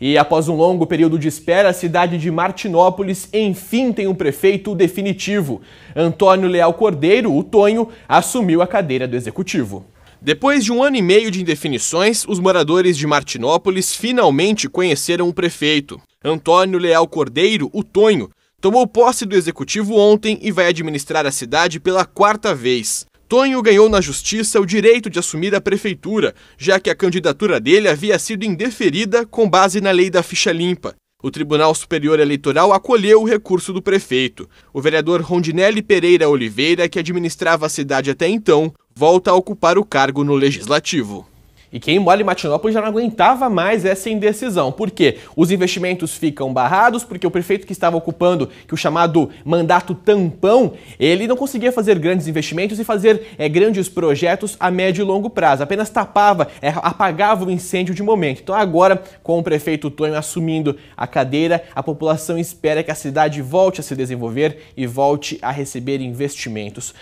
E após um longo período de espera, a cidade de Martinópolis enfim tem um prefeito definitivo. Antônio Leal Cordeiro, o Tonho, assumiu a cadeira do executivo. Depois de um ano e meio de indefinições, os moradores de Martinópolis finalmente conheceram o prefeito. Antônio Leal Cordeiro, o Tonho, tomou posse do executivo ontem e vai administrar a cidade pela quarta vez. Tonho ganhou na justiça o direito de assumir a prefeitura, já que a candidatura dele havia sido indeferida com base na lei da ficha limpa. O Tribunal Superior Eleitoral acolheu o recurso do prefeito. O vereador Rondinelli Pereira Oliveira, que administrava a cidade até então, volta a ocupar o cargo no Legislativo. E quem mora em Matinópolis já não aguentava mais essa indecisão. Por quê? Os investimentos ficam barrados, porque o prefeito que estava ocupando que o chamado mandato tampão, ele não conseguia fazer grandes investimentos e fazer é, grandes projetos a médio e longo prazo. Apenas tapava, é, apagava o incêndio de momento. Então agora, com o prefeito Tonho assumindo a cadeira, a população espera que a cidade volte a se desenvolver e volte a receber investimentos.